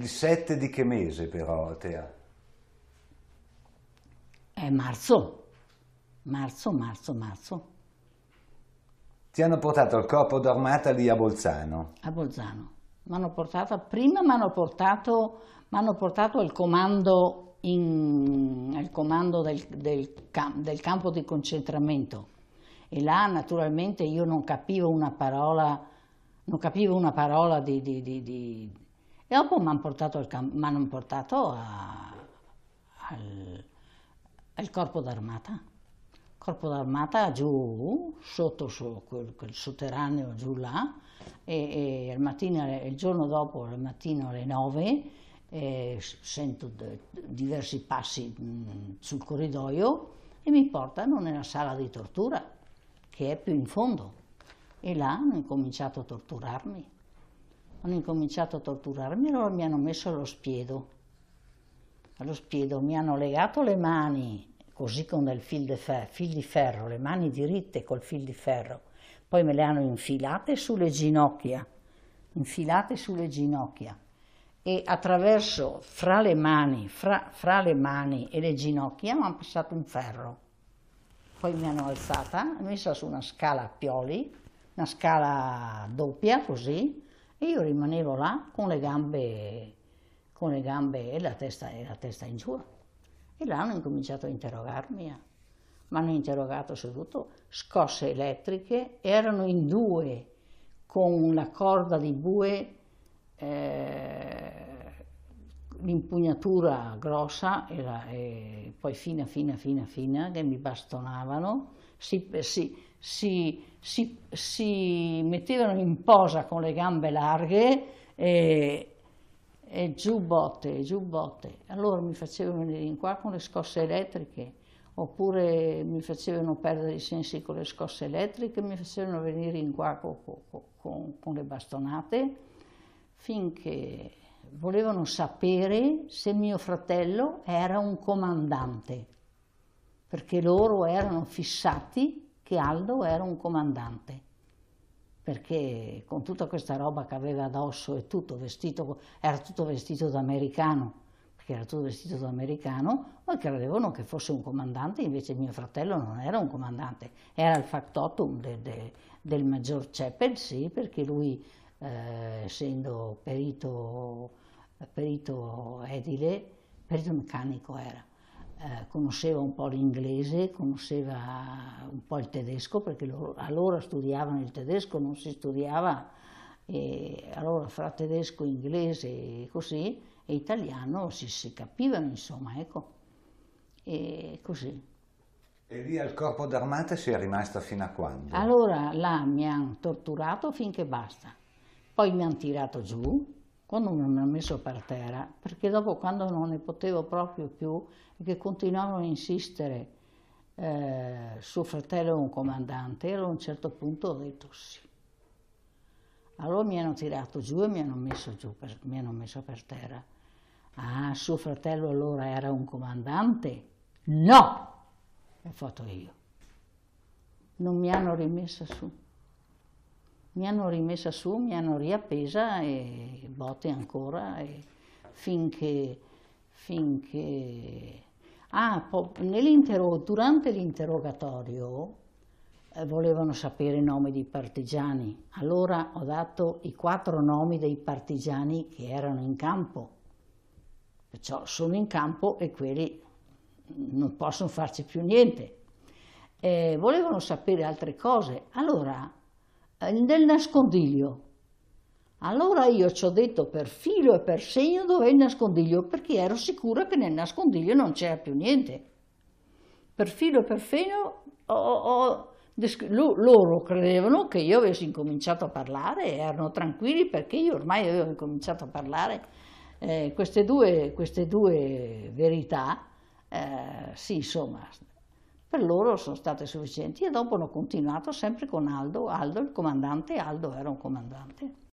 Il 7 di che mese però, Tea? È marzo. Marzo, marzo, marzo. Ti hanno portato al corpo d'armata lì a Bolzano? A Bolzano. M'hanno portato, prima mi hanno portato, portato al comando, in, al comando del, del, del campo di concentramento e là naturalmente io non capivo una parola, non capivo una parola di, di, di, di e dopo mi hanno portato, han portato, a, al, al, corpo d'armata. Corpo d'armata giù, sotto su, quel, quel, sotterraneo giù là, e, e mattina, il giorno dopo, al mattino alle 9, eh, sento de, diversi passi mh, mhmm, sul corridoio e mi portano nella sala di tortura, che è più in fondo. E là hanno incominciato a torturarmi hanno incominciato a torturarmi, allora mi hanno messo allo spiedo. Allo spiedo mi hanno legato le mani, così con del fil, de fer fil di ferro, le mani diritte col fil di ferro, poi me le hanno infilate sulle ginocchia, infilate sulle ginocchia e attraverso, fra le mani, fra, fra le mani e le ginocchia mi hanno passato un ferro. Poi mi hanno alzata, messa su una scala a pioli, una scala doppia così, e io rimanevo là con le gambe, con le gambe e, la testa, e la testa in giù. E là hanno incominciato a interrogarmi. Eh. Mi hanno interrogato seduto, scosse elettriche, erano in due con la corda di bue, eh, l'impugnatura grossa e, la, e, poi fina, fina, fina, fina, che mi bastonavano. Si, si, si, si, si mettevano in posa con le gambe larghe e, e giù botte, giù botte. Allora mi facevano venire in qua con le scosse elettriche, oppure mi facevano perdere i sensi con le scosse elettriche, mi facevano venire in qua con, con, con le bastonate, finché volevano sapere se mio fratello era un comandante, perché loro erano fissati che Aldo era un comandante, perché con tutta questa roba che aveva addosso e tutto vestito, era tutto vestito da americano, perché era tutto vestito da americano, ma credevano che fosse un comandante, invece mio fratello non era un comandante, era il factotum de, de, del maggior Ceppel, sì, perché lui, eh, essendo perito, perito edile, perito meccanico era, eh, conosceva un po' l'inglese, conosceva un po' il tedesco, perché loro, allora studiavano il tedesco, non si studiava, e allora fra tedesco, inglese e così, e italiano si, si capivano, insomma, ecco, e così. E lì al corpo d'armata si è rimasta fino a quando? Allora là mi hanno torturato finché basta, poi mi hanno tirato giù, quando mi hanno messo per terra, perché dopo quando non ne potevo proprio più, che continuavano a insistere, eh, suo fratello è un comandante, ero a un certo punto ho detto sì. Allora mi hanno tirato giù e mi hanno messo giù, per, mi hanno messo per terra. Ah, suo fratello allora era un comandante? No! Ho fatto io. Non mi hanno rimessa su. Mi hanno rimessa su, mi hanno riappesa e botte ancora e finché, finché... Ah, durante l'interrogatorio eh, volevano sapere i nomi dei partigiani, allora ho dato i quattro nomi dei partigiani che erano in campo, perciò sono in campo e quelli non possono farci più niente. Eh, volevano sapere altre cose, allora nel eh, nascondiglio. Allora io ci ho detto per filo e per segno dove è il nascondiglio, perché ero sicura che nel nascondiglio non c'era più niente. Per filo e per segno ho, ho, loro credevano che io avessi incominciato a parlare e erano tranquilli perché io ormai avevo incominciato a parlare. Eh, queste, due, queste, due, verità, eh, sì, insomma, per loro sono state sufficienti e dopo hanno continuato sempre con Aldo, Aldo il comandante, Aldo era un comandante.